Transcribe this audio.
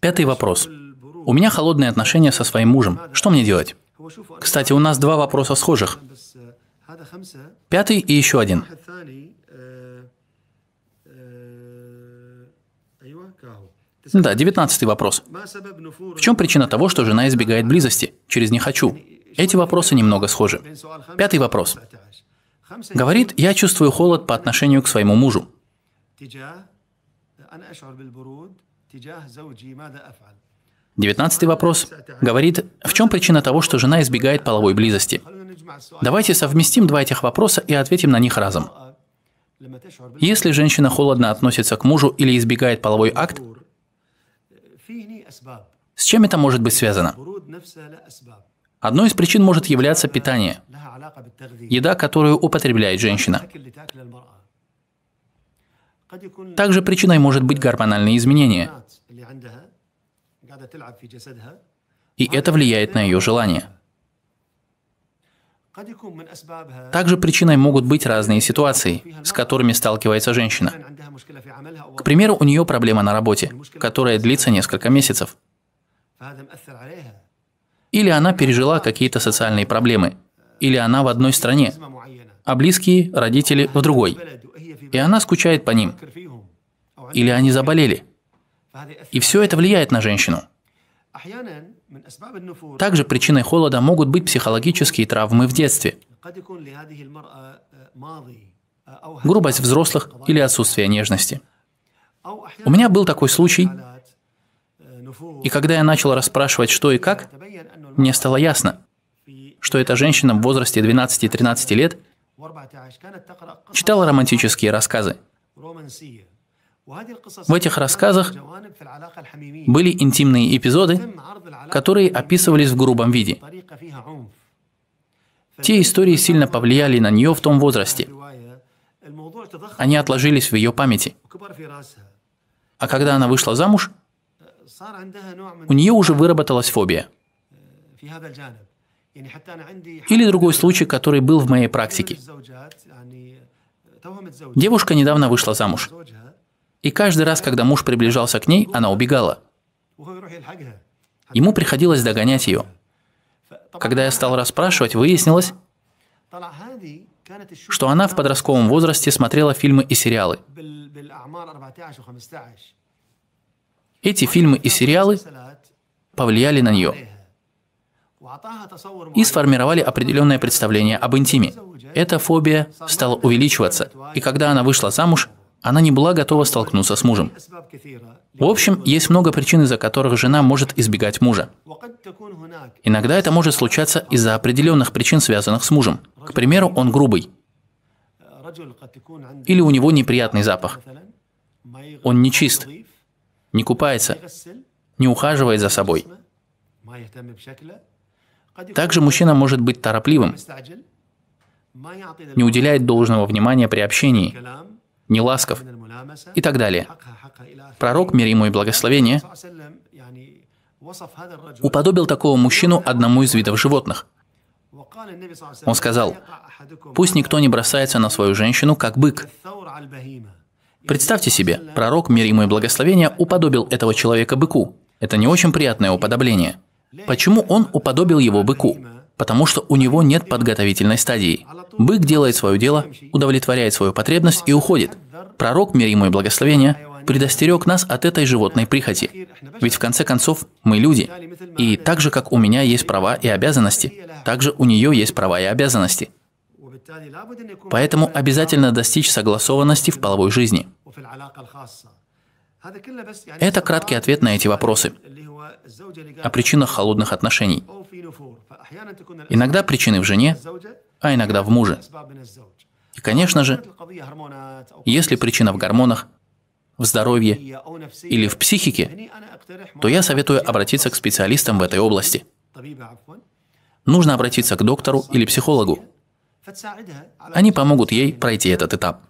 Пятый вопрос. У меня холодные отношения со своим мужем. Что мне делать? Кстати, у нас два вопроса схожих. Пятый и еще один. Да, девятнадцатый вопрос. В чем причина того, что жена избегает близости? Через «не хочу». Эти вопросы немного схожи. Пятый вопрос. Говорит, я чувствую холод по отношению к своему мужу. Девятнадцатый вопрос говорит, в чем причина того, что жена избегает половой близости? Давайте совместим два этих вопроса и ответим на них разом. Если женщина холодно относится к мужу или избегает половой акт, с чем это может быть связано? Одной из причин может являться питание, еда, которую употребляет женщина. Также причиной может быть гормональные изменения. И это влияет на ее желание. Также причиной могут быть разные ситуации, с которыми сталкивается женщина. К примеру, у нее проблема на работе, которая длится несколько месяцев. Или она пережила какие-то социальные проблемы, или она в одной стране, а близкие, родители в другой и она скучает по ним. Или они заболели. И все это влияет на женщину. Также причиной холода могут быть психологические травмы в детстве, грубость взрослых или отсутствие нежности. У меня был такой случай, и когда я начал расспрашивать, что и как, мне стало ясно, что эта женщина в возрасте 12-13 лет Читала романтические рассказы. В этих рассказах были интимные эпизоды, которые описывались в грубом виде. Те истории сильно повлияли на нее в том возрасте. Они отложились в ее памяти. А когда она вышла замуж, у нее уже выработалась фобия. Или другой случай, который был в моей практике. Девушка недавно вышла замуж. И каждый раз, когда муж приближался к ней, она убегала. Ему приходилось догонять ее. Когда я стал расспрашивать, выяснилось, что она в подростковом возрасте смотрела фильмы и сериалы. Эти фильмы и сериалы повлияли на нее и сформировали определенное представление об интиме. Эта фобия стала увеличиваться, и когда она вышла замуж, она не была готова столкнуться с мужем. В общем, есть много причин, из-за которых жена может избегать мужа. Иногда это может случаться из-за определенных причин, связанных с мужем. К примеру, он грубый. Или у него неприятный запах. Он не чист, не купается, не ухаживает за собой. Также мужчина может быть торопливым, не уделяет должного внимания при общении, не ласков и так далее. Пророк, мир ему и благословение, уподобил такого мужчину одному из видов животных. Он сказал, «Пусть никто не бросается на свою женщину, как бык». Представьте себе, пророк, мир ему и благословение, уподобил этого человека быку. Это не очень приятное уподобление – Почему он уподобил его быку? Потому что у него нет подготовительной стадии. Бык делает свое дело, удовлетворяет свою потребность и уходит. Пророк, мир ему и благословение, предостерег нас от этой животной прихоти. Ведь в конце концов мы люди. И так же, как у меня есть права и обязанности, также у нее есть права и обязанности. Поэтому обязательно достичь согласованности в половой жизни. Это краткий ответ на эти вопросы о причинах холодных отношений. Иногда причины в жене, а иногда в муже. И, конечно же, если причина в гормонах, в здоровье или в психике, то я советую обратиться к специалистам в этой области. Нужно обратиться к доктору или психологу. Они помогут ей пройти этот этап.